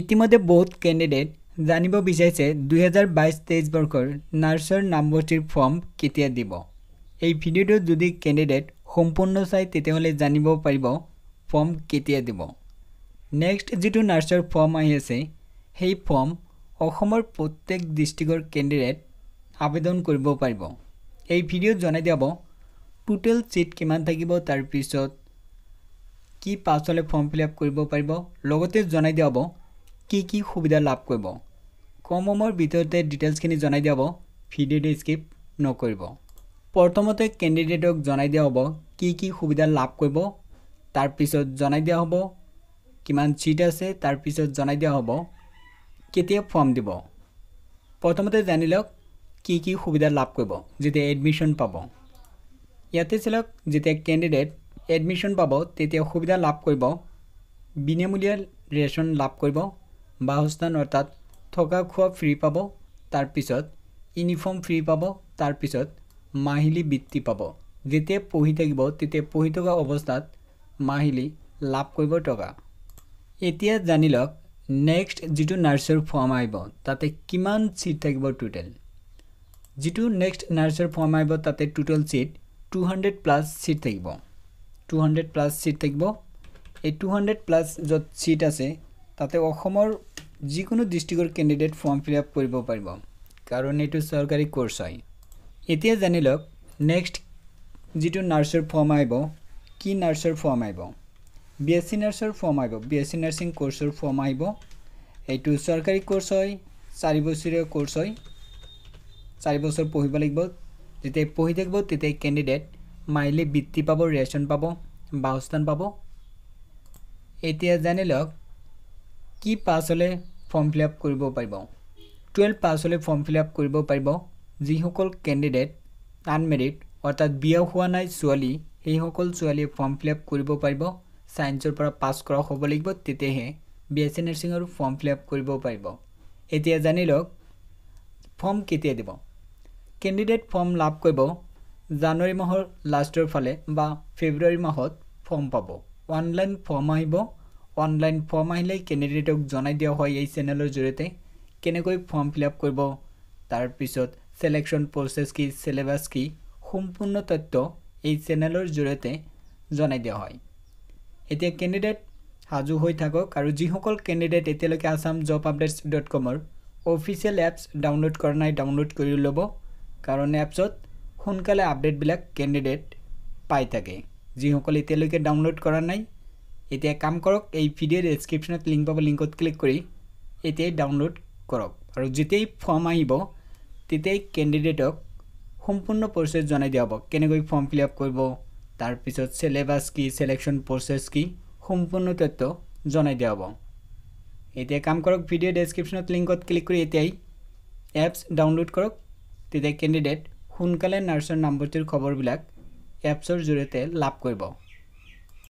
ইতিমধ্যে বহুত কেণ্ডিডেট জানিব বিচাৰিছে দুহেজাৰ বাইছ তেইছ বৰ্ষৰ নাৰ্ছৰ নামভৰ্তিৰ ফৰ্ম কেতিয়া দিব এই ভিডিঅ'টো যদি কেণ্ডিডেট সম্পূৰ্ণ চাই তেতিয়াহ'লে জানিব পাৰিব ফৰ্ম কেতিয়া দিব নেক্সট যিটো নাৰ্ছৰ ফৰ্ম আহি আছে সেই ফৰ্ম অসমৰ প্ৰত্যেক ডিষ্ট্ৰিক্টৰ কেণ্ডিডেট আবেদন কৰিব পাৰিব এই ভিডিঅ'ত জনাই দিয়াব টোটেল চিট কিমান থাকিব তাৰপিছত কি পাছলৈ ফৰ্ম ফিল আপ কৰিব পাৰিব লগতে জনাই দিয়াব কি কি সুবিধা লাভ কৰিব কম সময়ৰ ভিতৰতে ডিটেইলছখিনি জনাই দিয়া হ'ব ভিডিঅ'টো স্কিপ নকৰিব প্ৰথমতে কেণ্ডিডেটক জনাই দিয়া হ'ব কি কি সুবিধা লাভ কৰিব তাৰপিছত জনাই দিয়া হ'ব কিমান ছিট আছে তাৰপিছত জনাই দিয়া হ'ব কেতিয়া ফৰ্ম দিব প্ৰথমতে জানি লওক কি কি সুবিধা লাভ কৰিব যেতিয়া এডমিশ্যন পাব ইয়াতে চাওক যেতিয়া কেণ্ডিডেট এডমিশ্যন পাব তেতিয়া সুবিধা লাভ কৰিব বিনামূলীয়া ৰেচন লাভ কৰিব বাসস্থান অৰ্থাৎ থকা খোৱা ফ্ৰী পাব তাৰপিছত ইউনিফৰ্ম ফ্ৰী পাব তাৰপিছত মাহিলী বৃত্তি পাব যেতিয়া পঢ়ি থাকিব তেতিয়া পঢ়ি থকা অৱস্থাত মাহিলী লাভ কৰিব টকা এতিয়া জানি লওক নেক্সট যিটো নাৰ্ছৰ ফৰ্ম আহিব তাতে কিমান ছিট থাকিব টোটেল যিটো নেক্সট নাৰ্ছৰ ফৰ্ম আহিব তাতে total seat two hundred plus seat থাকিব টু হাণ্ড্ৰেড প্লাছ ছিট থাকিব এই টু হাণ্ড্ৰেড প্লাছ য'ত ছিট আছে তাতে অসমৰ যিকোনো ডিষ্ট্ৰিক্টৰ কেণ্ডিডেট ফৰ্ম ফিল আপ কৰিব পাৰিব কাৰণ এইটো চৰকাৰী কোৰ্চ হয় এতিয়া জানি লওক নেক্সট যিটো নাৰ্ছৰ ফৰ্ম আহিব কি নাৰ্ছৰ ফৰ্ম আহিব বি এছ চি নাৰ্ছৰ ফৰ্ম আহিব বি এছ চি নাৰ্ছিং কোৰ্চৰ ফৰ্ম আহিব এইটো চৰকাৰী কোৰ্চ হয় চাৰিবছৰীয়া কোৰ্চ হয় চাৰি বছৰ পঢ়িব লাগিব যেতিয়া পঢ়ি থাকিব তেতিয়া কেণ্ডিডেট মাইলি বৃত্তি পাব ৰেচন পাব বাসস্থান পাব এতিয়া জানি লওক কি পাছ হ'লে ফৰ্ম ফিল আপ কৰিব পাৰিব টুৱেলভ হ'লে ফৰ্ম ফিল আপ কৰিব পাৰিব যিসকল কেণ্ডিডেট আনমেৰিড অৰ্থাৎ বিয়া হোৱা নাই ছোৱালী সেইসকল ছোৱালীয়ে ফৰ্ম ফিল আপ কৰিব পাৰিব ছায়েন্সৰ পৰা পাছ কৰা হ'ব লাগিব তেতিয়াহে বি এছ চি নাৰ্ছিঙৰো ফৰ্ম ফিল আপ কৰিব পাৰিব এতিয়া জানি লওক ফৰ্ম কেতিয়া দিব কেণ্ডিডেট ফৰ্ম লাভ কৰিব জানুৱাৰী মাহৰ লাষ্টৰ ফালে বা ফেব্ৰুৱাৰী মাহত ফৰ্ম পাব অনলাইন ফৰ্ম আহিব অনলাইন ফৰ্ম আহিলে কেণ্ডিডেটক জনাই দিয়া হয় এই চেনেলৰ জৰিয়তে কেনেকৈ ফৰ্ম ফিল আপ কৰিব তাৰপিছত চিলেকশ্যন প্ৰচেছ কি চিলেবাছ কি সম্পূৰ্ণ তথ্য এই চেনেলৰ জৰিয়তে জনাই দিয়া হয় এতিয়া কেণ্ডিডেট সাজু হৈ থাকক আৰু যিসকল কেণ্ডিডেট এতিয়ালৈকে আছাম জব আপডেটছ ডট কমৰ অফিচিয়েল এপছ ডাউনলোড কৰা নাই ডাউনলোড কৰি ল'ব কাৰণ এপছত সোনকালে আপডেটবিলাক কেণ্ডিডেট পাই থাকে যিসকল এতিয়ালৈকে ডাউনলোড কৰা নাই এতিয়া কাম কৰক এই ভিডিঅ' ডেছক্ৰিপশ্যনত লিংক পাব লিংকত ক্লিক কৰি এতিয়াই ডাউনলোড কৰক আৰু যেতিয়াই ফৰ্ম আহিব তেতিয়াই কেণ্ডিডেটক সম্পূৰ্ণ প্ৰচেছ জনাই দিয়া হ'ব কেনেকৈ ফৰ্ম ফিল আপ কৰিব তাৰপিছত চিলেবাছ কি চিলেকশ্যন প্ৰচেছ কি সম্পূৰ্ণ তথ্য জনাই দিয়া হ'ব এতিয়া কাম কৰক ভিডিঅ' ডেছক্ৰিপশ্যনত লিংকত ক্লিক কৰি এতিয়াই এপছ ডাউনলোড কৰক তেতিয়া কেণ্ডিডেট সোনকালে নাৰ্ছৰ নম্বৰটোৰ খবৰবিলাক এপছৰ জৰিয়তে লাভ কৰিব